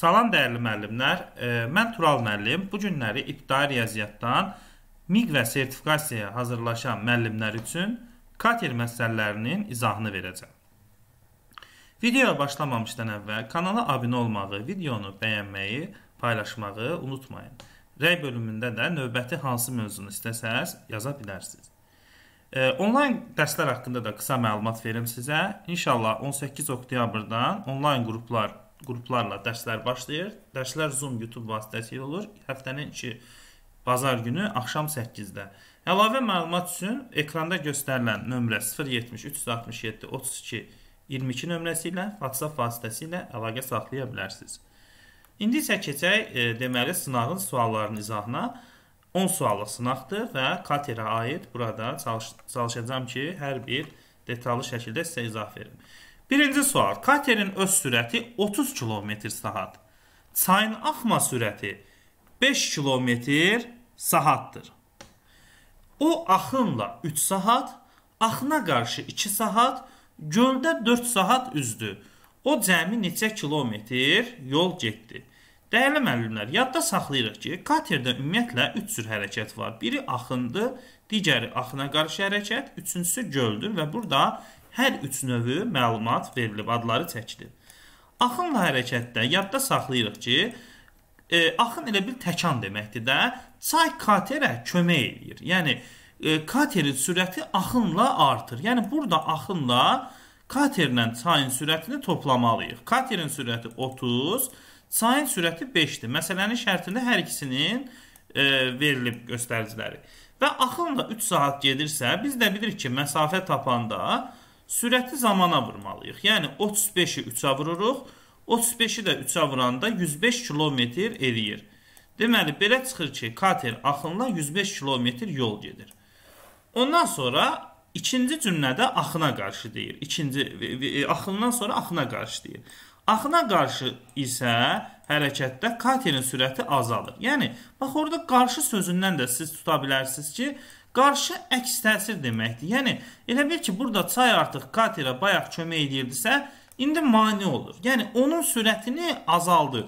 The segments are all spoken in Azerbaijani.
Salam dəyərli müəllimlər, mən Tural müəllim. Bu günləri ibtidai riyaziyyatdan MİQ və sertifikasiyaya hazırlaşan müəllimlər üçün kater məsələlərinin izahını verəcəm. Videoya başlamamışdan əvvəl kanala abunə olmağı, videonu bəyənməyi, paylaşmağı unutmayın. Rəy bölümündə də növbəti hansı mövzunu istəsəz yaza bilərsiniz. Onlayn dərslər haqqında da qısa məlumat verim sizə. İnşallah 18 oktyabrdan onlayn qruplar qruplarla dərslər başlayır. Dərslər Zoom, YouTube vasitəsilə olur. Həftənin 2 bazar günü axşam 8-də. Əlavə məlumat üçün ekranda göstərilən nömrə 070 367 32 22 nömrəsi ilə WhatsApp vasitəsilə əlaqə saxlaya bilərsiniz. İndi isə keçək e, deməli sınağın suallarının izahına. 10 suallı sınaqdır və katerə aid burada çalış çalışacağam ki, hər bir detallı şəkildə sizə izah verim. Birinci sual. Katerin öz sürəti 30 km saat. Çayın axma sürəti 5 km saatdır. O axınla 3 saat, axına qarşı 2 saat, göldə 4 saat üzdü. O cəmi neçə kilometr yol getdi? Dəyərli müəllimlər, yadda saxlayırıq ki, katerdə ümumiyyətlə 3 cür hərəkət var. Biri axındır, digəri axına qarşı hərəkət, üçüncüsü göldür və burada hər üç növü məlumat verilib, adları çəkilib. Axınla hərəkətdə yadda saxlayırıq ki, e, axın elə bir təkan deməkdir də, çay katerə kömək eləyir. Yəni, e, katerin sürəti axınla artır. Yəni, burada axınla katerlə çayın sürətini toplamalıyıq. Katerin sürəti 30, çayın sürəti 5-dir. Məsələnin şərtində hər ikisinin e, verilib göstəriciləri. Və axınla 3 saat gedirsə, biz də bilirik ki, məsafə tapanda sürəti zamana vurmalıyıq. Yəni 35-i 3-ə vururuq. 35-i də 3-ə vuranda 105 km eləyir. Deməli belə çıxır ki, kater axınla 105 km yol gedir. Ondan sonra ikinci cümlədə axına qarşı deyir. İkinci e, e, e, axından sonra axına qarşı deyir. Axına qarşı isə hərəkətdə katerin sürəti azalır. Yəni bax orada qarşı sözündən də siz tuta bilərsiniz ki, qarşı əks təsir deməkdir. Yəni elə bil ki, burada çay artıq katerə bayaq kömək edirdisə, indi mane olur. Yəni onun sürətini azaldır.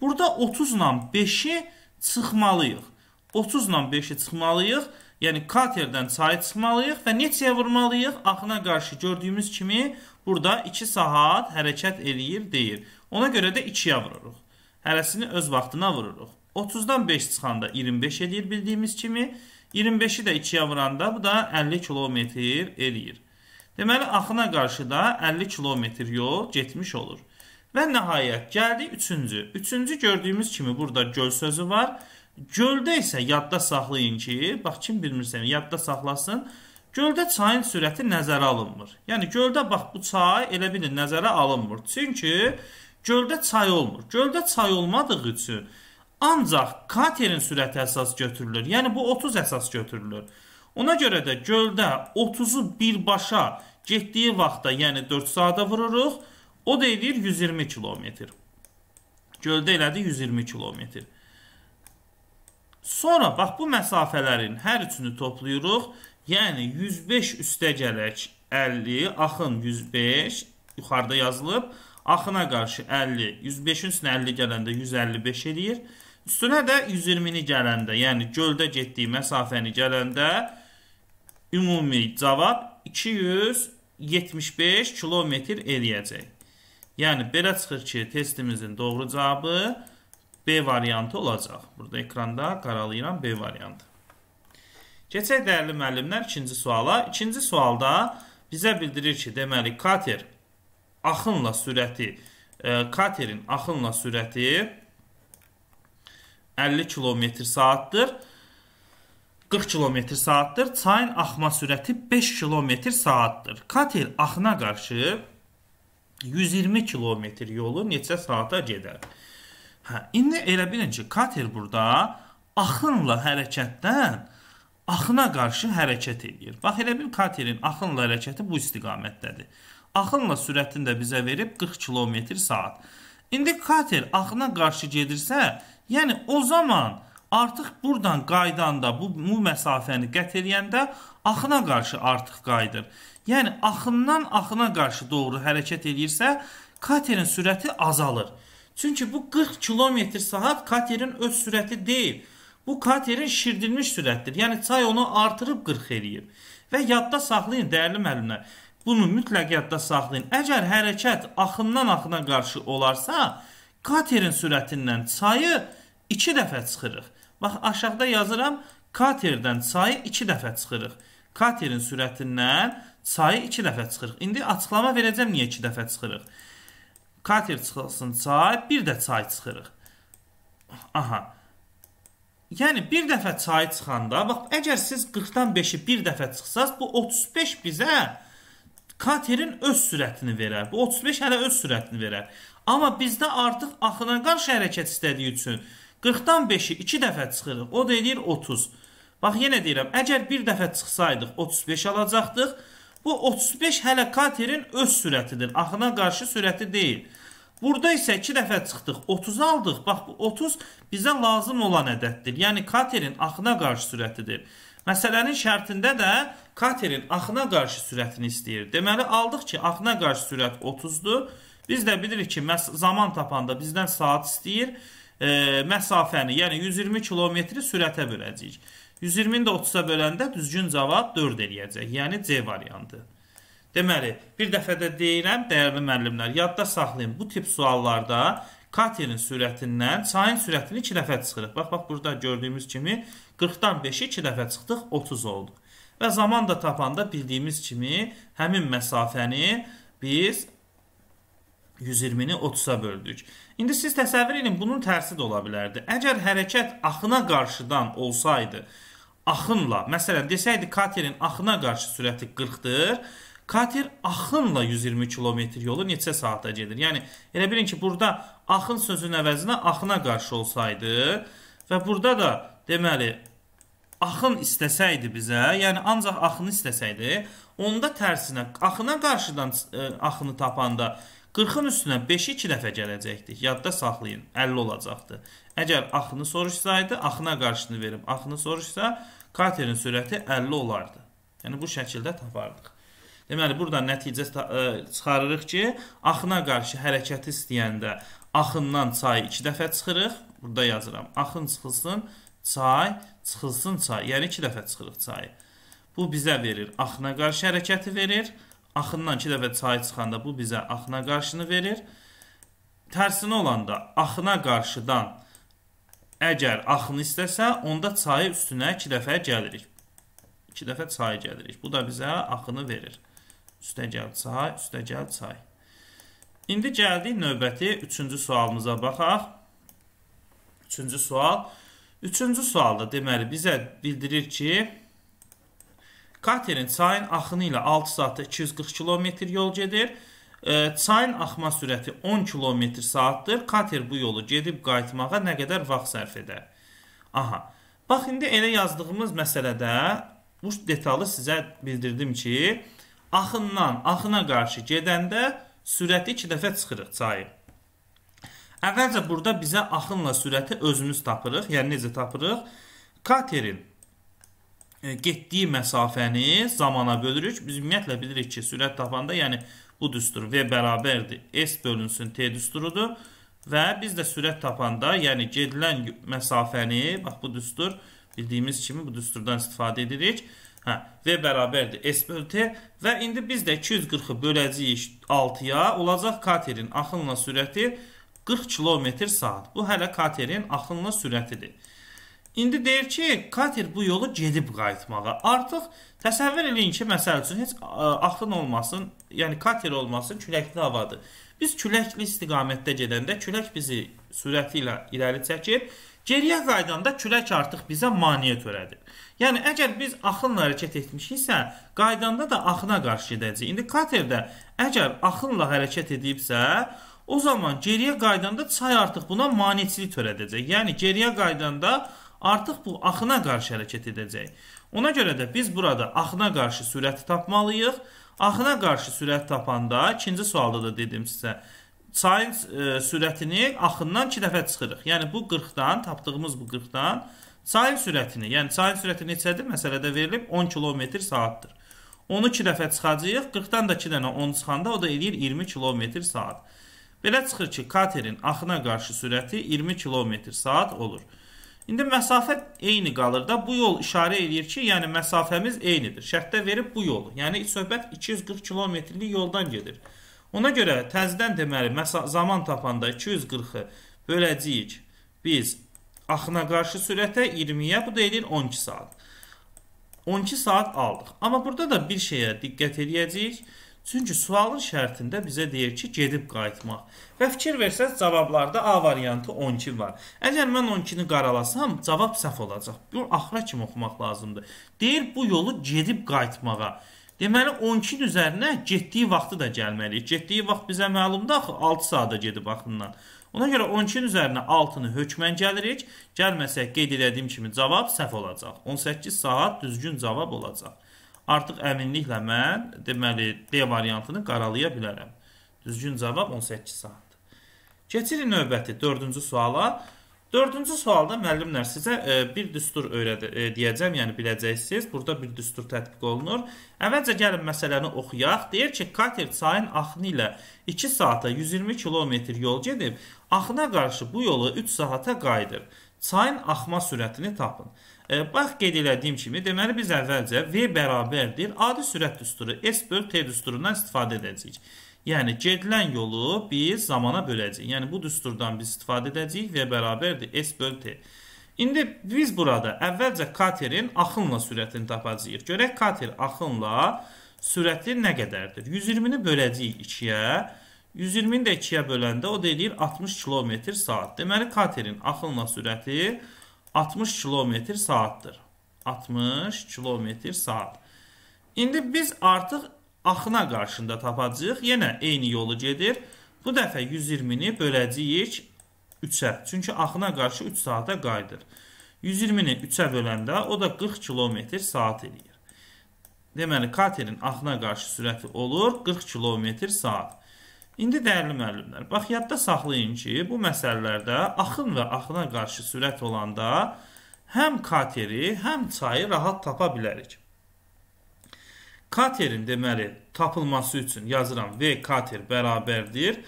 Burada 30 ilə 5-i çıxmalıyıq. 30 ilə 5-i çıxmalıyıq. Yəni katerdən çayı çıxmalıyıq və neçəyə vurmalıyıq? Axına qarşı gördüyümüz kimi burada 2 saat hərəkət eləyir deyir. Ona görə də 2-yə vururuq. Hərəsini öz vaxtına vururuq. 30-dan 5 çıxanda 25 edir bildiyimiz kimi. 25-i də 2-yə vuranda bu da 50 kilometr eləyir. Deməli, axına qarşı da 50 kilometr yol getmiş olur. Və nəhayət gəldik üçüncü. Üçüncü gördüyümüz kimi burada göl sözü var. Göldə isə yadda saxlayın ki, bax kim bilmirsən yadda saxlasın. Göldə çayın sürəti nəzərə alınmır. Yəni göldə bax bu çay elə bilin nəzərə alınmır. Çünki göldə çay olmur. Göldə çay olmadığı üçün Ancaq katerin sürəti əsas götürülür. Yəni bu 30 əsas götürülür. Ona görə də göldə 30-u birbaşa getdiyi vaxtda, yəni 4 saata vururuq, o da edir 120 kilometr. Göldə elədi 120 kilometr. Sonra bax bu məsafələrin hər üçünü toplayırıq. Yəni 105 üstə gələk 50, axın 105, yuxarıda yazılıb. Axına qarşı 50, 105-in üstünə 50 gələndə 155 eləyir. Üstünə də 120-ni gələndə, yəni göldə getdiyi məsafəni gələndə ümumi cavab 275 kilometr eləyəcək. Yəni, belə çıxır ki, testimizin doğru cavabı B variantı olacaq. Burada ekranda qaralayıram B variantı. Keçək dəyərli müəllimlər ikinci suala. İkinci sualda bizə bildirir ki, deməli, kater axınla sürəti, e, katerin axınla sürəti 50 km saatdır. 40 km saatdır. Çayın axma sürəti 5 km saatdır. Katel axına qarşı 120 km yolu neçə saata gedər? Hə, indi elə bilin ki, katel burada axınla hərəkətdən axına qarşı hərəkət eləyir. Bax elə bil katerin axınla hərəkəti bu istiqamətdədir. Axınla sürətini də bizə verib 40 km saat. İndi kater axına qarşı gedirsə, Yəni o zaman artıq burdan qaydanda bu, bu məsafəni qət eləyəndə axına qarşı artıq qayıdır. Yəni axından axına qarşı doğru hərəkət eləyirsə, katerin sürəti azalır. Çünki bu 40 km saat katerin öz sürəti deyil. Bu katerin şirdilmiş sürətdir. Yəni çay onu artırıb 40 eləyir. Və yadda saxlayın dəyərli müəllimlər. Bunu mütləq yadda saxlayın. Əgər hərəkət axından axına qarşı olarsa, Katerin sürətindən çayı 2 dəfə çıxırıq. Bax aşağıda yazıram katerdən çayı 2 dəfə çıxırıq. Katerin sürətindən çayı 2 dəfə çıxırıq. İndi açıqlama verəcəm niyə 2 dəfə çıxırıq. Kater çıxılsın çay, bir də çay çıxırıq. Aha. Yəni bir dəfə çay çıxanda, bax əgər siz 40-dan 5-i bir dəfə çıxsaz, bu 35 bizə Katerin öz sürətini verər. Bu 35 hələ öz sürətini verər. Amma bizdə artıq axına qarşı hərəkət istədiyi üçün 40-dan 5-i 2 dəfə çıxırıq. O da eləyir 30. Bax yenə deyirəm, əgər bir dəfə çıxsaydıq 35 alacaqdıq. Bu 35 hələ katerin öz sürətidir. Axına qarşı sürəti deyil. Burada isə 2 dəfə çıxdıq, 30 aldıq. Bax bu 30 bizə lazım olan ədəddir. Yəni katerin axına qarşı sürətidir. Məsələnin şərtində də katerin axına qarşı sürətini istəyir. Deməli, aldıq ki, axına qarşı sürət 30-dur. Biz də bilirik ki, zaman tapanda bizdən saat istəyir. E, məsafəni, yəni 120 kilometri sürətə böləcəyik. 120-ni də 30-a böləndə düzgün cavab 4 eləyəcək. Yəni C variantı. Deməli, bir dəfə də deyirəm, dəyərli müəllimlər, yadda saxlayın. Bu tip suallarda katerin sürətindən çayın sürətini 2 dəfə çıxırıq. Bax, bax, burada gördüyümüz kimi 40-dan 5-i 2 dəfə çıxdıq, 30 oldu. Və zaman da tapanda bildiyimiz kimi həmin məsafəni biz 120-ni 30-a böldük. İndi siz təsəvvür edin, bunun tərsi də ola bilərdi. Əgər hərəkət axına qarşıdan olsaydı, axınla, məsələn, desəydi katerin axına qarşı sürəti 40-dır, kater axınla 120 kilometr yolu neçə saata gedir? Yəni, elə bilin ki, burada axın sözün əvəzinə axına qarşı olsaydı və burada da deməli, axın istəsəydi bizə, yəni ancaq axını istəsəydi, onda tərsinə axına qarşıdan ə, e, axını tapanda 40-ın üstünə 5-i 2 dəfə gələcəkdik. Yadda saxlayın, 50 olacaqdı. Əgər axını soruşsaydı, axına qarşını verib axını soruşsa, katerin sürəti 50 olardı. Yəni bu şəkildə tapardıq. Deməli, buradan nəticə ə, e, çıxarırıq ki, axına qarşı hərəkəti istəyəndə axından çayı 2 dəfə çıxırıq. Burada yazıram. Axın çıxılsın 2 çay, çıxılsın çay. Yəni 2 dəfə çıxırıq çayı. Bu bizə verir axına qarşı hərəkəti verir. Axından 2 dəfə çay çıxanda bu bizə axına qarşını verir. Tərsinə olanda axına qarşıdan əgər axını istəsə, onda çayı üstünə 2 dəfə gəlirik. 2 dəfə çay gəlirik. Bu da bizə axını verir. Üstə gəl çay, üstə gəl çay. İndi gəldik növbəti 3-cü sualımıza baxaq. 3-cü sual Üçüncü sualda deməli bizə bildirir ki, katerin çayın axını ilə 6 saatda 240 km yol gedir. E, çayın axma sürəti 10 km saatdır. Kater bu yolu gedib qayıtmağa nə qədər vaxt sərf edər? Aha. Bax, indi elə yazdığımız məsələdə bu detalı sizə bildirdim ki, axından axına qarşı gedəndə sürəti 2 dəfə çıxırıq çayı. Əvvəlcə burada bizə axınla sürəti özümüz tapırıq. Yəni necə tapırıq? Katerin e, getdiyi məsafəni zamana bölürük. Biz ümumiyyətlə bilirik ki, sürət tapanda, yəni bu düstur V bərabərdir. S bölünsün T düsturudur. Və biz də sürət tapanda, yəni gedilən məsafəni, bax bu düstur, bildiyimiz kimi bu düsturdan istifadə edirik. Hə, V bərabərdir S bölü T. Və indi biz də 240-ı böləcəyik 6-ya. Olacaq katerin axınla sürəti 240. 40 km saat. Bu hələ katerin axınına sürətidir. İndi deyir ki, kater bu yolu gedib qayıtmağa. Artıq təsəvvür eləyin ki, məsəl üçün heç axın olmasın, yəni kater olmasın, küləkli havadır. Biz küləkli istiqamətdə gedəndə külək bizi sürəti ilə irəli çəkir. Geriyə qaydanda külək artıq bizə maneə törədir. Yəni əgər biz axınla hərəkət etmişiksə, qaydanda da axına qarşı gedəcəyik. İndi katerdə əgər axınla hərəkət edibsə, O zaman geriyə qaydanda çay artıq buna maneçilik törədəcək. Yəni geriyə qaydanda artıq bu axına qarşı hərəkət edəcək. Ona görə də biz burada axına qarşı sürəti tapmalıyıq. Axına qarşı sürət tapanda ikinci sualda da dedim sizə çayın e, sürətini axından 2 dəfə çıxırıq. Yəni bu 40-dan tapdığımız bu 40-dan çayın sürətini, yəni çayın sürəti neçədir? Məsələdə verilib 10 km saatdır. Onu 2 dəfə çıxacağıq. 40-dan da 2 dənə 10 çıxanda o da eləyir 20 km saat. Belə çıxır ki, katerin axına qarşı sürəti 20 km saat olur. İndi məsafə eyni qalır da bu yol işarə edir ki, yəni məsafəmiz eynidir. Şərtdə verib bu yolu. Yəni söhbət 240 kilometrlik yoldan gedir. Ona görə təzədən deməli zaman tapanda 240-ı böləcəyik. Biz axına qarşı sürətə 20-yə bu da edir 12 saat. 12 saat aldıq. Amma burada da bir şeyə diqqət edəcəyik. Çünki sualın şərtində bizə deyir ki, gedib qayıtmaq. Və fikir versəz cavablarda A variantı 12 var. Əgər mən 12-ni qaralasam, cavab səhv olacaq. Bu axıra kimi oxumaq lazımdır. Deyir bu yolu gedib qayıtmağa. Deməli 12-nin üzərinə getdiyi vaxtı da gəlməliyik. Getdiyi vaxt bizə məlumdur axı 6 saata gedib axından. Ona görə 12-nin üzərinə 6-nı hökmən gəlirik. Gəlməsək qeyd etdiyim kimi cavab səhv olacaq. 18 saat düzgün cavab olacaq. Artıq əminliklə mən deməli D variantını qaralaya bilərəm. Düzgün cavab 18 saatdır. Keçirik növbəti 4-cü suala. Dördüncü sualda müəllimlər sizə e, bir düstur öyrədə e, deyəcəm, yəni biləcəksiniz. Burada bir düstur tətbiq olunur. Əvvəlcə gəlin məsələni oxuyaq. Deyir ki, kater çayın axını ilə 2 saata 120 km yol gedib, axına qarşı bu yolu 3 saata qayıdır. Çayın axma sürətini tapın. E, bax qeyd elədiyim kimi, deməli biz əvvəlcə V bərabərdir. Adi sürət düsturu S böl T düsturundan istifadə edəcəyik. Yəni, gedilən yolu biz zamana böləcəyik. Yəni, bu düsturdan biz istifadə edəcəyik. V bərabərdir S böl T. İndi biz burada əvvəlcə katerin axınla sürətini tapacağıq. Görək, kater axınla sürəti nə qədərdir? 120-ni böləcəyik 2-yə. 120-ni də 2-yə böləndə o da eləyir 60 km saat. Deməli, katerin axınla sürəti 120 60 km saatdır. 60 km saat. İndi biz artıq axına qarşında tapacağıq. Yenə eyni yolu gedir. Bu dəfə 120-ni böləcəyik 3-ə. Çünki axına qarşı 3 saata qayıdır. 120-ni 3-ə böləndə o da 40 km saat eləyir. Deməli, katerin axına qarşı sürəti olur 40 km saat. İndi dəyərli müəllimlər, bax yadda saxlayın ki, bu məsələlərdə axın və axına qarşı sürət olanda həm kateri, həm çayı rahat tapa bilərik. Katerin deməli tapılması üçün yazıram V kater bərabərdir.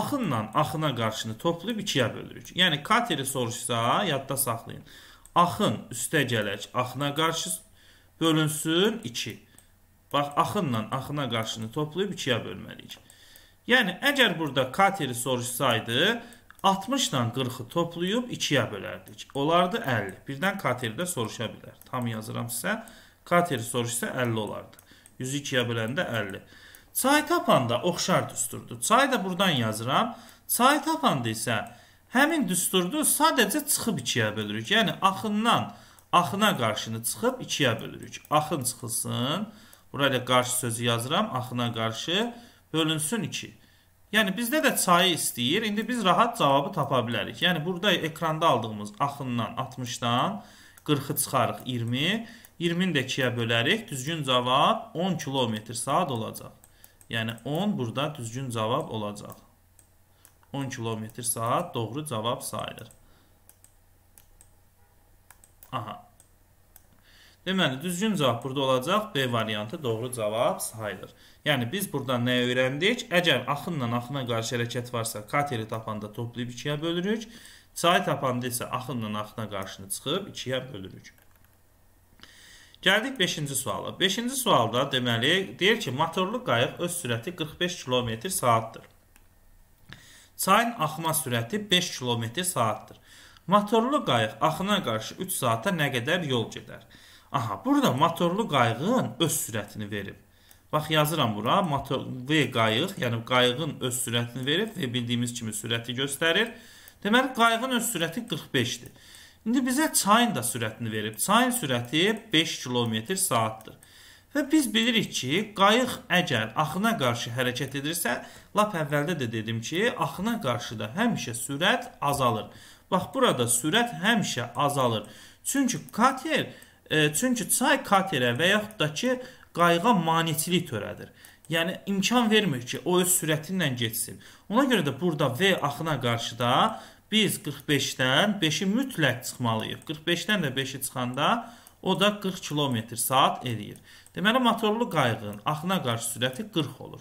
Axınla axına qarşını toplayıb ikiyə bölürük. Yəni kateri soruşsa yadda saxlayın. Axın üstə gələk, axına qarşı bölünsün 2. Bax axınla axına qarşını toplayıb ikiyə bölməliyik. Yəni əgər burada kateri soruşsaydı 60 ilə 40-ı toplayıb 2-yə bölərdik. Olardı 50. Birdən kateri də soruşa bilər. Tam yazıram sizə. Kateri soruşsa 50 olardı. 100-ü 2-yə böləndə 50. Çay tapanda oxşar düsturdu. Çay da buradan yazıram. Çay tapanda isə həmin düsturdu sadəcə çıxıb 2-yə bölürük. Yəni axından axına qarşını çıxıb 2-yə bölürük. Axın çıxılsın. Buraya da qarşı sözü yazıram. Axına qarşı 2 bölünsün 2. Yəni bizdə də çayı istəyir. İndi biz rahat cavabı tapa bilərik. Yəni burada ekranda aldığımız axından 60-dan 40-ı çıxarıq 20. 20-ni də 2-yə bölərik. Düzgün cavab 10 km saat olacaq. Yəni 10 burada düzgün cavab olacaq. 10 km saat doğru cavab sayılır. Aha, Deməli, düzgün cavab burada olacaq. B variantı doğru cavab sayılır. Yəni, biz buradan nə öyrəndik? Əgər axınla axına qarşı hərəkət varsa, kateri tapanda toplayıb 2-yə bölürük. Çay tapanda isə axınla axına qarşını çıxıb 2-yə bölürük. Gəldik 5-ci suala. 5-ci sualda deməli, deyir ki, motorlu qayıq öz sürəti 45 km saatdır. Çayın axma sürəti 5 km saatdır. Motorlu qayıq axına qarşı 3 saata nə qədər yol gedər? Aha, burada motorlu qayığın öz sürətini verib. Bax yazıram bura motor V qayıq, yəni qayığın öz sürətini verib və bildiyimiz kimi sürəti göstərir. Deməli qayığın öz sürəti 45-dir. İndi bizə çayın da sürətini verib. Çayın sürəti 5 km saatdır. Və biz bilirik ki, qayıq əgər axına qarşı hərəkət edirsə, lap əvvəldə də dedim ki, axına qarşı da həmişə sürət azalır. Bax burada sürət həmişə azalır. Çünki kater E, çünki çay katerə və yaxud da ki, qayığa maneçilik törədir. Yəni imkan vermir ki, o öz sürəti ilə getsin. Ona görə də burada V axına qarşı da biz 45-dən 5-i mütləq çıxmalıyıq. 45-dən də 5-i çıxanda o da 40 km saat eləyir. Deməli, motorlu qayığın axına qarşı sürəti 40 olur.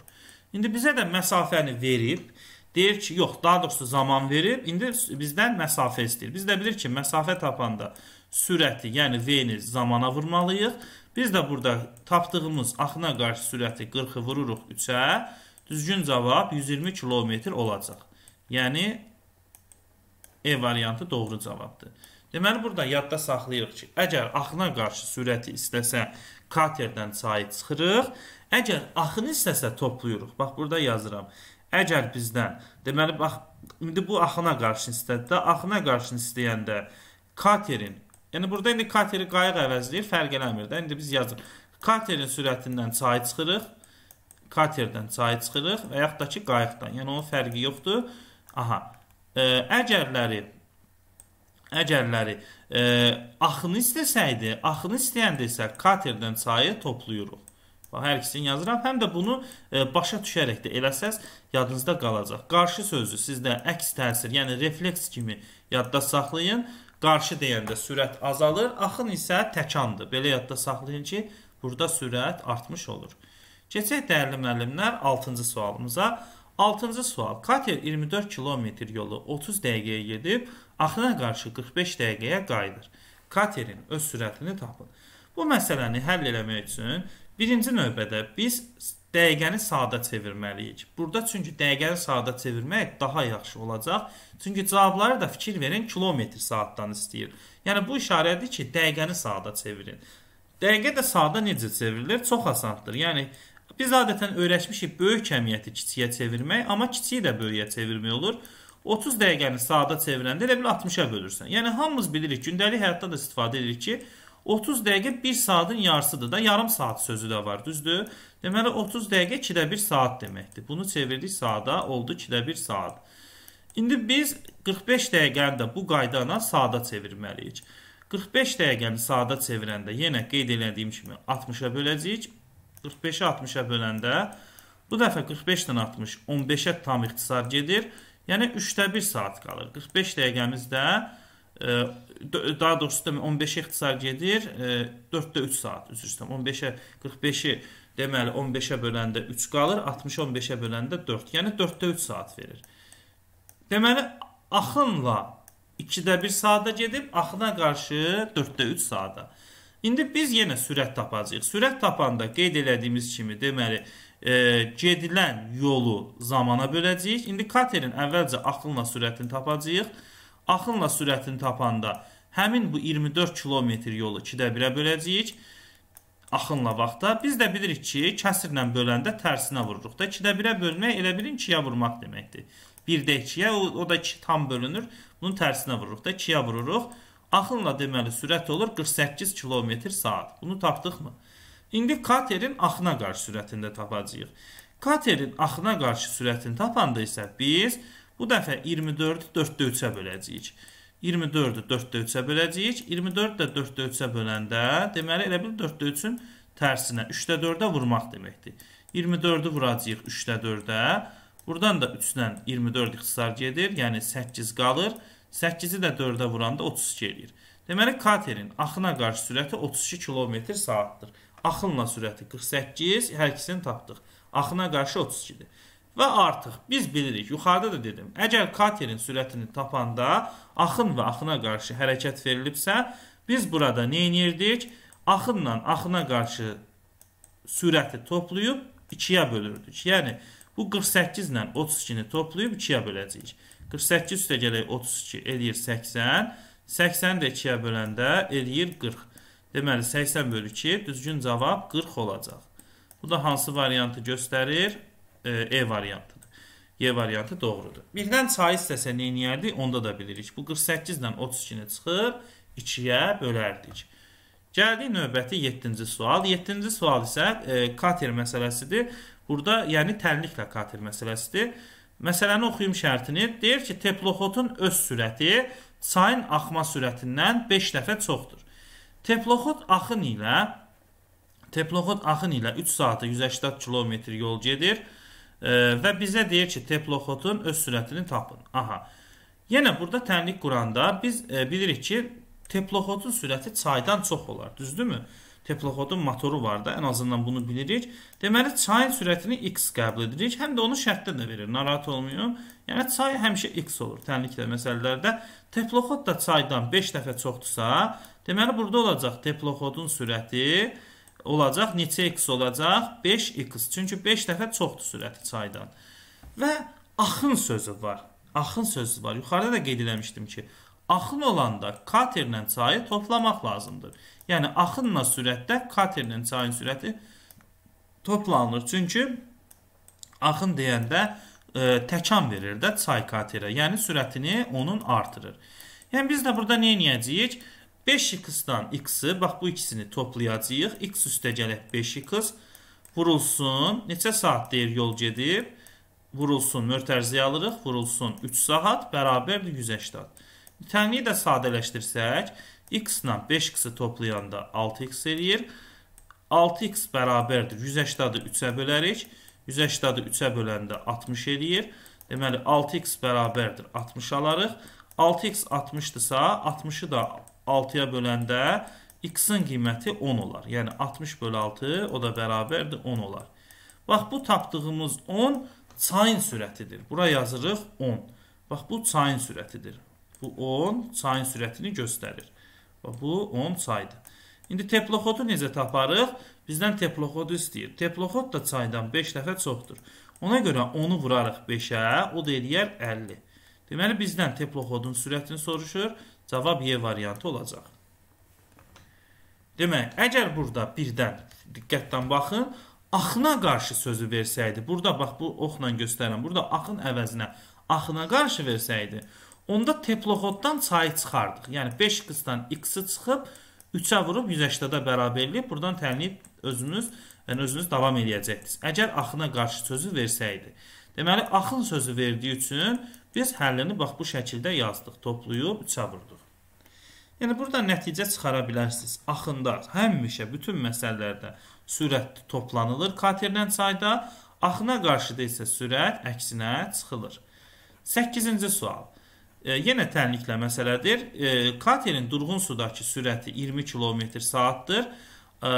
İndi bizə də məsafəni verib, deyir ki, yox, daha doğrusu zaman verib, indi bizdən məsafə istəyir. Biz də bilir ki, məsafə tapanda 40 sürəti, yəni V-ni zamana vurmalıyıq. Biz də burada tapdığımız axına qarşı sürəti 40-ı vururuq 3-ə. Düzgün cavab 120 km olacaq. Yəni E variantı doğru cavabdır. Deməli burada yadda saxlayırıq ki, əgər axına qarşı sürəti istəsə katerdən sayı çıxırıq. Əgər axını istəsə toplayırıq. Bax burada yazıram. Əgər bizdən, deməli bax indi bu axına qarşı istədi də, axına qarşı istəyəndə katerin Yəni burada indi kateri qayıq əvəzləyir, fərq eləmir də. İndi biz yazırıq. Katerin sürətindən çay çıxırıq. Katerdən çay çıxırıq və yaxud da ki qayıqdan. Yəni onun fərqi yoxdur. Aha. E, əgərləri əgərləri e, axını istəsəydi, axını istəyəndə isə katerdən çayı toplayırıq. Bax, hər ikisini yazıram. Həm də bunu e, başa düşərək də eləsəz yadınızda qalacaq. Qarşı sözü sizdə əks təsir, yəni refleks kimi yadda saxlayın. E, qarşı deyəndə sürət azalır, axın isə təkandır. Belə yadda saxlayın ki, burada sürət artmış olur. Keçək dəyərli müəllimlər 6-cı sualımıza. 6-cı sual. Kater 24 km yolu 30 dəqiqəyə gedib, axına qarşı 45 dəqiqəyə qayıdır. Katerin öz sürətini tapın. Bu məsələni həll eləmək üçün birinci növbədə biz dəqiqəni saata çevirməliyik. Burada çünki dəqiqəni saata çevirmək daha yaxşı olacaq. Çünki cavabları da fikir verin, kilometr saatdan istəyir. Yəni bu işarədir ki, dəqiqəni saata çevirin. Dəqiqə də saata necə çevrilir? Çox asandır. Yəni biz adətən öyrəşmişik böyük kəmiyyəti kiçiyə çevirmək, amma kiçiyi də böyüyə çevirmək olur. 30 dəqiqəni saata çevirəndə elə bil 60-a bölürsən. Yəni hamımız bilirik, gündəlik həyatda da istifadə edirik ki, 30 dəqiqə 1 saatın yarısıdır da, yarım saat sözü də var, düzdür? Deməli 30 dəqiqə 2-də 1 saat deməkdir. Bunu çevirdik saata, oldu 2-də 1 saat. İndi biz 45 dəqiqəni də bu qaydana saata çevirməliyik. 45 dəqiqəni saata çevirəndə yenə qeyd elədiyim kimi 60-a böləcəyik. 45-i 60-a böləndə bu dəfə 45-dən 60 15-ə tam ixtisar gedir. Yəni 3-də 1 saat qalır. 45 dəqiqəmiz də e, daha doğrusu demək 15-ə ixtisar gedir. 4-də e, 3 saat üzr istəyirəm. 15-ə 45-i deməli 15-ə böləndə 3 qalır, 60-ı 15-ə böləndə 4. Yəni 4-də 3 saat verir. Deməli axınla 2-də 1 saata gedib axına qarşı 4-də 3 saata. İndi biz yenə sürət tapacağıq. Sürət tapanda qeyd elədiyimiz kimi deməli e, gedilən yolu zamana böləcəyik. İndi katerin əvvəlcə axınla sürətini tapacağıq. Axınla sürətini tapanda həmin bu 24 kilometr yolu 2-də 1-ə böləcəyik. Axınla vaxtda biz də bilirik ki, kəsirlə böləndə tərsinə vururuq da 2-də 1-ə bölmək elə bilin 2-yə vurmaq deməkdir. 1-də 2-yə o, o da 2 tam bölünür. Bunun tərsinə vururuq da 2-yə vururuq. Axınla deməli sürət olur 48 kilometr saat. Bunu tapdıqmı? İndi katerin axına qarşı sürətini də tapacağıq. Katerin axına qarşı sürətini tapanda isə biz Bu dəfə 24-ü 4-də 3-ə böləcəyik. 24-ü 4-də 3-ə böləcəyik. 24 də 4-də 3-ə böləndə, deməli elə bil 4-də 3-ün tərsinə 3-də 4-ə vurmaq deməkdir. 24-ü vuracağıq 3-də 4-ə. Buradan da 3-dən 24 ixtisar gedir, yəni 8 qalır. 8-i də 4-ə vuranda 32 eləyir. Deməli, katerin axına qarşı sürəti 32 km saatdır. Axınla sürəti 48, hər ikisini tapdıq. Axına qarşı 32-dir. Və artıq biz bilirik, yuxarıda da dedim, əgər katerin sürətini tapanda axın və axına qarşı hərəkət verilibsə, biz burada nə edirdik? Axınla axına qarşı sürəti toplayıb 2-yə bölürdük. Yəni, bu 48 ilə 32-ni toplayıb 2-yə böləcəyik. 48 üstə gələk 32 eləyir 80, 80-i də 2-yə böləndə eləyir 40. Deməli, 80 bölü 2 düzgün cavab 40 olacaq. Bu da hansı variantı göstərir? E, e variantıdır. Y variantı doğrudur. Birdən çayı istəsə nə edərdik? Onda da bilirik. Bu 48 ilə 32-ni çıxır, 2-yə bölərdik. Gəldik növbəti 7-ci sual. 7-ci sual isə e, kater məsələsidir. Burada, yəni tənliklə kater məsələsidir. Məsələni oxuyum şərtini. Deyir ki, teploxotun öz sürəti çayın axma sürətindən 5 dəfə çoxdur. Teploxot axın ilə teploxot axın ilə 3 saata 180 km yol gedir və bizə deyir ki, teploxotun öz sürətini tapın. Aha. Yenə burada tənlik quranda biz e, bilirik ki, teploxotun sürəti çaydan çox olar, düzdürmü? Teploxotun motoru var da, ən azından bunu bilirik. Deməli, çayın sürətini x qəbul edirik, həm də onu şərtdə də verir, narahat olmayın. Yəni, çay həmişə x olur tənliklə məsələlərdə. Teploxot da çaydan 5 dəfə çoxdursa, deməli, burada olacaq teploxotun sürəti x olacaq? Neçə x olacaq? 5x. Çünki 5 dəfə çoxdur sürəti çaydan. Və axın sözü var. Axın sözü var. Yuxarıda da qeyd eləmişdim ki, axın olanda katerlə çayı toplamaq lazımdır. Yəni axınla sürətdə katerlə çayın sürəti toplanılır. Çünki axın deyəndə ə, e, təkan verir də çay katerə. Yəni sürətini onun artırır. Yəni biz də burada nə edəcəyik? 5x-dan x-i, bax bu ikisini toplayacağıq. x üstə gələk 5x, vurulsun, neçə saat deyir yol gedib, vurulsun, mörtərziyə alırıq, vurulsun 3 saat, bərabərdir 180. Nitənliyi də sadələşdirsək, x-la 5x-i toplayanda 6x eləyir. 6x bərabərdir, 180-ı 3-ə bölərik, 180-ı 3-ə böləndə 60 eləyir. Deməli, 6x bərabərdir, 60 alarıq. 6x 60-dırsa, 60-ı da 6-ya böləndə x-in qiyməti 10 olar. Yəni 60 bölü 6 o da bərabərdir 10 olar. Bax bu tapdığımız 10 çayın sürətidir. Bura yazırıq 10. Bax bu çayın sürətidir. Bu 10 çayın sürətini göstərir. Bax bu 10 çaydır. İndi teploxodu necə taparıq? Bizdən teploxodu istəyir. Teploxod da çaydan 5 dəfə çoxdur. Ona görə 10-u vurarıq 5-ə, o da eləyər 50. Deməli bizdən teploxodun sürətini soruşur. Cavab Y variantı olacaq. Demək, əgər burada birdən, diqqətdən baxın, axına qarşı sözü versəydi, burada bax bu oxla göstərirəm, burada axın əvəzinə axına qarşı versəydi, onda teploxoddan çayı çıxardıq. Yəni 5 qızdan x-i çıxıb 3-ə vurub 180-də bərabərliyib, buradan tənləyib özünüz, yəni özünüz davam edəcəksiniz. Əgər axına qarşı sözü versəydi. Deməli, axın sözü verdiyi üçün Biz həllini bax bu şəkildə yazdıq, toplayıb üçə vurduq. Yəni burada nəticə çıxara bilərsiniz. Axında həmişə bütün məsələlərdə sürət toplanılır katerdən sayda, axına qarşıda isə sürət əksinə çıxılır. 8-ci sual. E, yenə tənliklə məsələdir. E, katerin durğun sudakı sürəti 20 km saatdır. E,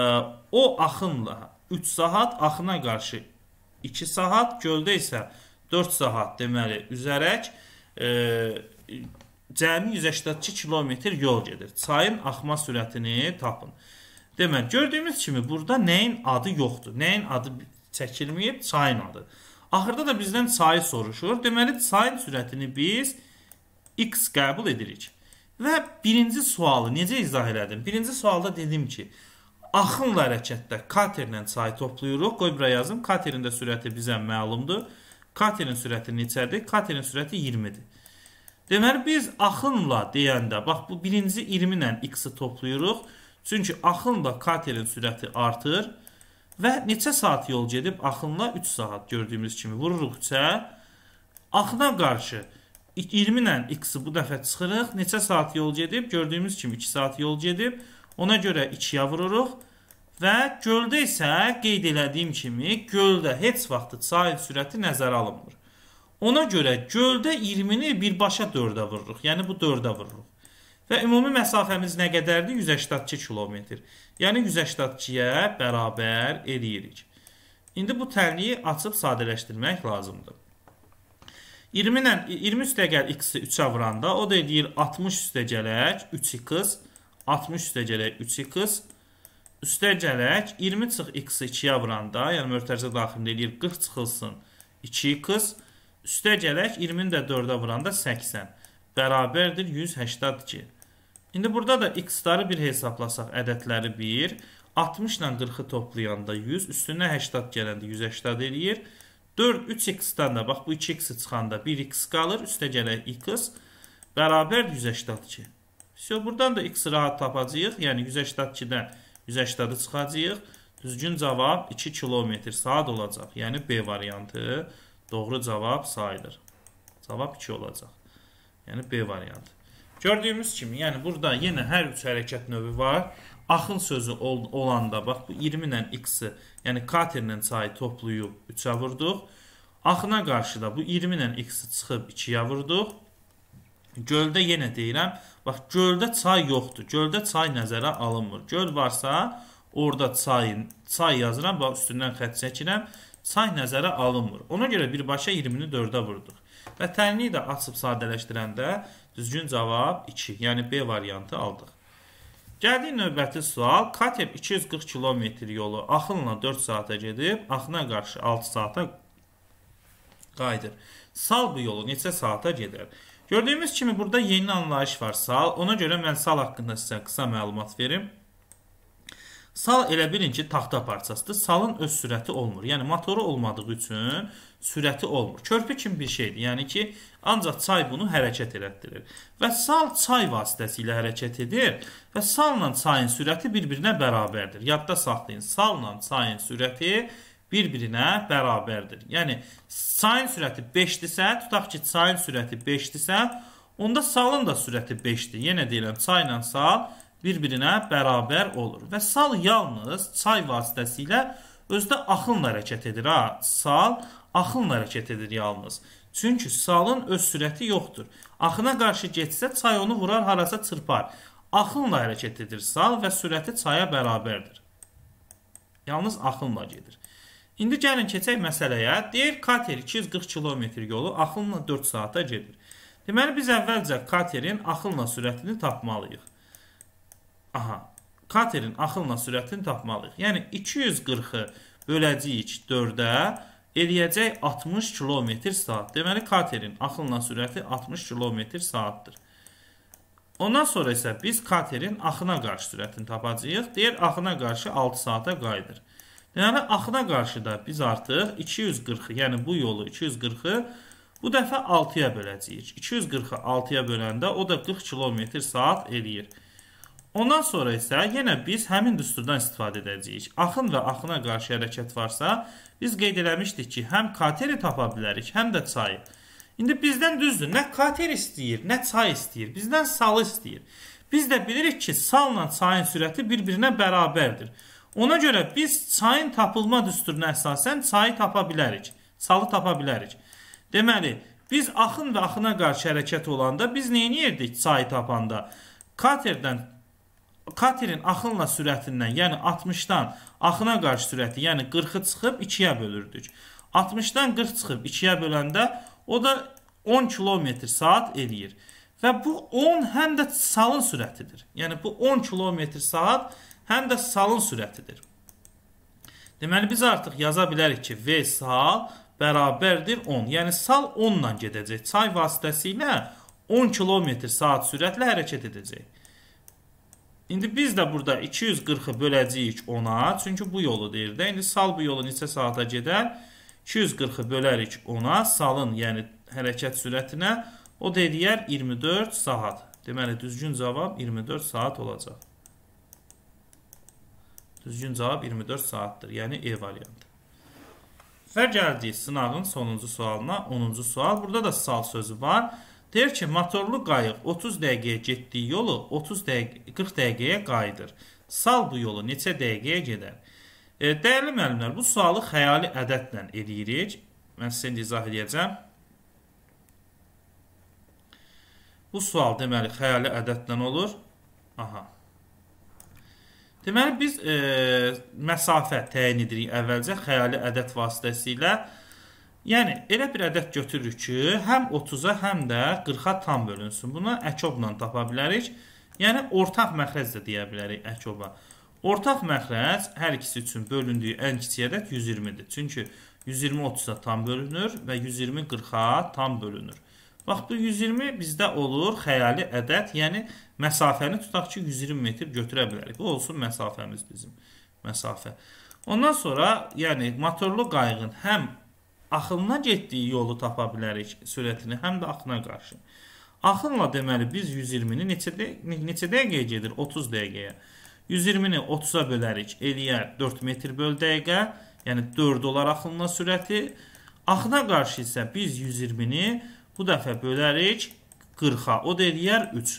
o axınla 3 saat, axına qarşı 2 saat, göldə isə 3 4 saat deməli üzərək e, cəmi 182 kilometr yol gedir. Çayın axma sürətini tapın. Deməli gördüyümüz kimi burada nəyin adı yoxdur. Nəyin adı çəkilməyib, çayın adı. Axırda da bizdən çayı soruşur. Deməli çayın sürətini biz x qəbul edirik. Və birinci sualı necə izah elədim? Birinci sualda dedim ki, axınla hərəkətdə katerlə çayı toplayırıq. Qoy bura yazım. Katerin də sürəti bizə məlumdur. Katerin sürəti neçədir? Katerin sürəti 20-dir. Deməli, biz axınla deyəndə, bax, bu birinci 20 ilə x-i toplayırıq. Çünki axınla katerin sürəti artır və neçə saat yol gedib axınla 3 saat gördüyümüz kimi vururuq 3-ə. Axına qarşı 20 ilə x-i bu dəfə çıxırıq. Neçə saat yol gedib? Gördüyümüz kimi 2 saat yol gedib. Ona görə 2-yə vururuq. Və göldə isə qeyd elədiyim kimi göldə heç vaxt sahil sürəti nəzərə alınmır. Ona görə göldə 20-ni birbaşa 4-ə vururuq. Yəni bu 4-ə vururuq. Və ümumi məsafəmiz nə qədərdir? 182 kilometr. Yəni 182-yə bərabər eləyirik. İndi bu tənliyi açıb sadələşdirmək lazımdır. 20 ilə 20 üstə gəl x-i 3-ə vuranda o da eləyir 60 üstə gələk 3x, 60 üstə gələk 3x, Üstə gələk, 20 çıx x-i 2-yə vuranda, yəni mörtərcə daxilində eləyir, 40 çıxılsın 2x. Üstə gələk, 20-ni də 4-ə vuranda 80. Bərabərdir 182. İndi burada da x-ları bir hesablasaq, ədədləri 1. 60 ilə 40-ı toplayanda 100, üstünə 80 gələndə 180 eləyir. 4, 3x-dən də, bax bu 2x-i çıxanda 1x qalır, üstə gələk x, bərabərdir 182. Vəsiyo, buradan da x-i rahat tapacaq, yəni 182-dən 182. 180-i çıxacağıq. Düzgün cavab 2 km saat olacaq. Yəni B variantı doğru cavab sayılır. Cavab 2 olacaq. Yəni B variantı. Gördüyümüz kimi, yəni burada yenə hər üç hərəkət növü var. Axın sözü ol olanda, bax, bu 20 ilə x-i, yəni katerlə çayı toplayıb 3-ə vurduq. Axına qarşı da bu 20 ilə x-i çıxıb 2-yə vurduq. Göldə yenə deyirəm, Bax, göldə çay yoxdur. Göldə çay nəzərə alınmır. Göl varsa, orada çayın, çay yazıram, bax, üstündən xət çəkirəm. Çay nəzərə alınmır. Ona görə birbaşa 20-ni 4-ə vurduq. Və tənliyi də açıb sadələşdirəndə düzgün cavab 2, yəni B variantı aldıq. Gəldik növbəti sual. Kateb 240 km yolu axınla 4 saata gedib, axına qarşı 6 saata qayıdır. Salbı yolu neçə saata gedər? Gördüyümüz kimi burada yeni anlayış var sal. Ona görə mən sal haqqında sizə qısa məlumat verim. Sal elə birinci taxta parçasıdır. Salın öz sürəti olmur. Yəni motoru olmadığı üçün sürəti olmur. Körpü kimi bir şeydir. Yəni ki, ancaq çay bunu hərəkət elətdirir. Və sal çay vasitəsilə hərəkət edir və salla çayın sürəti bir-birinə bərabərdir. Yadda saxlayın. Salla çayın sürəti bir-birinə bərabərdir. Yəni sayın sürəti 5-dirsə, tutaq ki, sayın sürəti 5-dirsə, onda salın da sürəti 5-dir. Yenə deyirəm, sayla sal bir-birinə bərabər olur və sal yalnız çay vasitəsilə özdə axınla hərəkət edir. Ha, sal axınla hərəkət edir yalnız. Çünki salın öz sürəti yoxdur. Axına qarşı getsə çay onu vurar, harasa çırpar. Axınla hərəkət edir sal və sürəti çaya bərabərdir. Yalnız axınla gedir. İndi gəlin keçək məsələyə. Deyir kater 240 km yolu axınla 4 saata gedir. Deməli biz əvvəlcə katerin axınla sürətini tapmalıyıq. Aha. Katerin axınla sürətini tapmalıyıq. Yəni 240-ı böləcəyik 4-ə eləyəcək 60 km saat. Deməli katerin axınla sürəti 60 km saatdır. Ondan sonra isə biz katerin axına qarşı sürətini tapacağıq. Deyir axına qarşı 6 saata qayıdır. Yəni axına qarşı da biz artıq 240, yəni bu yolu 240-ı bu dəfə 6-ya böləcəyik. 240-ı 6-ya böləndə o da 40 km saat eləyir. Ondan sonra isə yenə biz həmin düsturdan istifadə edəcəyik. Axın və axına qarşı hərəkət varsa, biz qeyd eləmişdik ki, həm kateri tapa bilərik, həm də çayı. İndi bizdən düzdür, nə kater istəyir, nə çay istəyir, bizdən salı istəyir. Biz də bilirik ki, salla çayın sürəti bir-birinə bərabərdir. Ona görə biz çayın tapılma düsturuna əsasən çayı tapa bilərik. Salı tapa bilərik. Deməli, biz axın və axına qarşı hərəkət olanda biz neyinirdik çayı tapanda? Katerdən katerin axınla sürətindən, yəni 60-dan axına qarşı sürəti, yəni 40-ı çıxıb 2-yə bölürdük. 60-dan 40 çıxıb 2-yə böləndə o da 10 km saat eləyir. Və bu 10 həm də salın sürətidir. Yəni bu 10 km saat eləyir həm də salın sürətidir. Deməli, biz artıq yaza bilərik ki, V sal bərabərdir 10. Yəni, sal 10 ilə gedəcək. Çay vasitəsilə 10 km saat sürətlə hərəkət edəcək. İndi biz də burada 240-ı böləcəyik 10-a. Çünki bu yolu deyir də. İndi sal bu yolu neçə saata gedər? 240-ı bölərik 10-a. Salın, yəni hərəkət sürətinə o da eləyər 24 saat. Deməli, düzgün cavab 24 saat olacaq. Düzgün cavab 24 saatdir. Yəni E variantı. Və gəldik sınağın sonuncu sualına. 10-cu sual. Burada da sal sözü var. Deyir ki, motorlu qayıq 30 dəqiqəyə getdiyi yolu 30 dəqiqə, 40 dəqiqəyə qayıdır. Sal bu yolu neçə dəqiqəyə gedər? E, dəyərli müəllimlər, bu sualı xəyali ədədlə eləyirik. Mən sizə indi izah edəcəm. Bu sual deməli xəyali ədədlə olur. Aha. Deməli biz e, məsafə təyin edirik əvvəlcə xəyali ədəd vasitəsilə. Yəni elə bir ədəd götürürük ki, həm 30-a, həm də 40-a tam bölünsün. Bunu əkobla tapa bilərik. Yəni ortaq məxrəc də deyə bilərik əkoba. Ortaq məxrəc hər ikisi üçün bölündüyü ən kiçik ədəd 120-dir. Çünki 120 30-a tam bölünür və 120 40-a tam bölünür. Bax, bu 120 bizdə olur xəyali ədəd, yəni məsafəni tutaq ki, 120 metr götürə bilərik. Bu olsun məsafəmiz bizim, məsafə. Ondan sonra, yəni motorlu qayığın həm axınına getdiyi yolu tapa bilərik sürətini, həm də axına qarşı. Axınla deməli biz 120-ni neçə, neçə dəqiqəyə gedir? 30 dəqiqəyə. 120-ni 30-a bölərik, eləyər 4 metr böl dəqiqə, yəni 4 olar axınla sürəti. Axına qarşı isə biz 120-ni Bu dəfə bölərik 40-a. O da eləyər 3.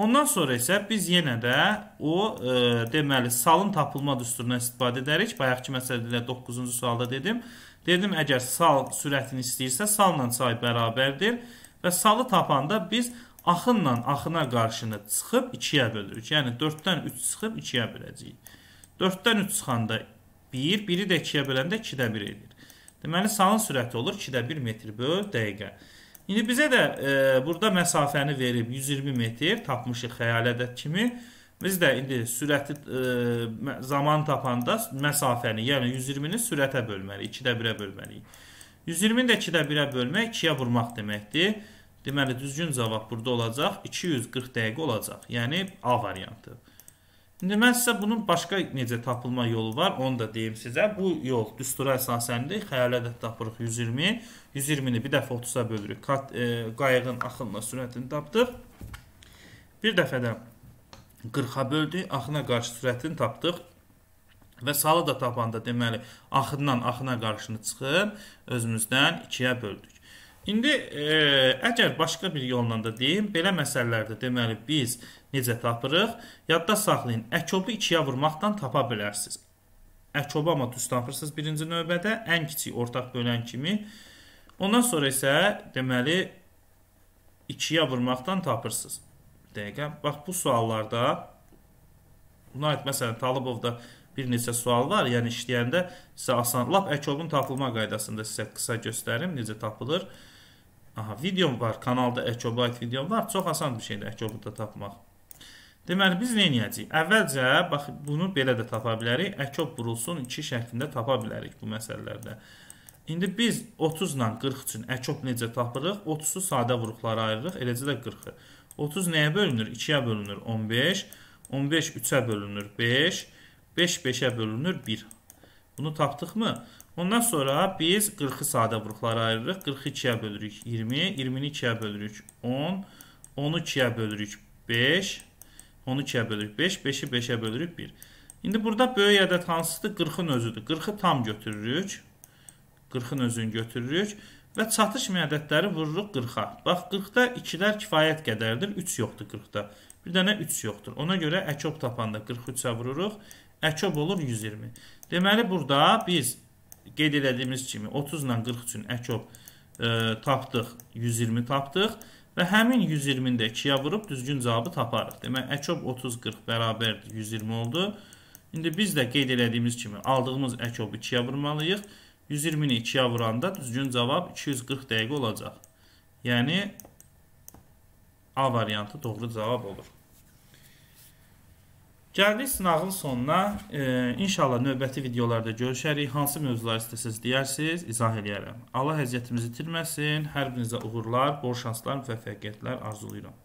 Ondan sonra isə biz yenə də o e, deməli salın tapılma düsturundan istifadə edərik. Bayaqki məsələdə 9-cu sualda dedim. Dedim əgər sal sürətini istəyirsə salla çay bərabərdir və salı tapanda biz axınla axına qarşını çıxıb 2-yə bölürük. Yəni 4-dən 3 çıxıb 2-yə böləcəyik. 4-dən 3 çıxanda 1, 1-i də 2-yə böləndə 2-də 1 edir. Deməli salın sürəti olur 2-də 1 metr böl dəqiqə. İndi bizə də e, burada məsafəni verib 120 metr tapmışıq xəyal ədəd kimi. Biz də indi sürəti e, zaman tapanda məsafəni, yəni 120-ni sürətə bölməliyik, 2-də 1-ə bölməliyik. 120-ni də 2-də 1-ə bölmək 2-yə vurmaq deməkdir. Deməli düzgün cavab burada olacaq 240 dəqiqə olacaq. Yəni A variantı. İndi mən sizə bunun başqa necə tapılma yolu var, onu da deyim sizə. Bu yol düstura əsasəndir. Xəyal ədəd tapırıq 120. 120-ni bir dəfə 30-a bölürük. Kat, e, qayığın axınla sürətini tapdıq. Bir dəfə də 40-a böldük. Axına qarşı sürətini tapdıq. Və salı da tapanda deməli axından axına qarşını çıxıb özümüzdən 2-yə böldük. İndi e, əgər başqa bir yolla da deyim, belə məsələlərdə deməli biz necə tapırıq? Yadda saxlayın, əkobu ikiyə vurmaqdan tapa bilərsiniz. Əkobu amma düz tapırsınız birinci növbədə, ən kiçik ortaq bölən kimi. Ondan sonra isə deməli ikiyə vurmaqdan tapırsınız. Dəqiqə, bax bu suallarda buna aid məsələn Talıbovda bir neçə sual var, yəni işləyəndə sizə asan, lap əkobun tapılma qaydasında sizə qısa göstərim necə tapılır. Aha, videom var, kanalda Ecobite videom var. Çox asan bir şeydir Ecobite tapmaq. Deməli, biz nə edəcəyik? Əvvəlcə, bax, bunu belə də tapa bilərik. Əkob vurulsun 2 şəklində tapa bilərik bu məsələlərdə. İndi biz 30 ilə 40 üçün əkob necə tapırıq? 30-u sadə vuruqlara ayırırıq, eləcə də 40-ı. 30 nəyə bölünür? 2-yə bölünür 15, 15 3-ə bölünür 5, 5 5-ə bölünür 1. Bunu tapdıq mı? Ondan sonra biz 40-ı sadə vuruqlara ayırırıq. 40-ı 2-yə bölürük 20, 20-ni 2-yə bölürük 10, 10-u 2-yə bölürük 5, 10-u 2-yə bölürük 5, 5-i 5-ə bölürük 1. İndi burada böyük ədəd hansıdır? 40-ın özüdür. 40-ı tam götürürük. 40-ın özünü götürürük və çatışmayan ədədləri vururuq 40-a. Bax 40-da 2-lər kifayət qədərdir, 3 yoxdur 40-da. Bir dənə 3 yoxdur. Ona görə əkop tapanda 43-ə vururuq. Əkop olur 120. Deməli burada biz qeyd elədiyimiz kimi 30 ilə 40 üçün əkop e, tapdıq, 120 tapdıq və həmin 120-ni də 2-yə vurub düzgün cavabı taparıq. Demək, əkop 30-40 bərabərdir, 120 oldu. İndi biz də qeyd elədiyimiz kimi aldığımız əkobu 2-yə vurmalıyıq. 120-ni 2-yə vuranda düzgün cavab 240 dəqiqə olacaq. Yəni A variantı doğru cavab olur. Gəldik sınağın sonuna. E, inşallah növbəti videolarda görüşərik. Hansı mövzular istəsiniz deyərsiniz, izah eləyərəm. Allah həziyyətimizi itirməsin. Hər birinizə uğurlar, bol şanslar, müvəffəqiyyətlər arzulayıram.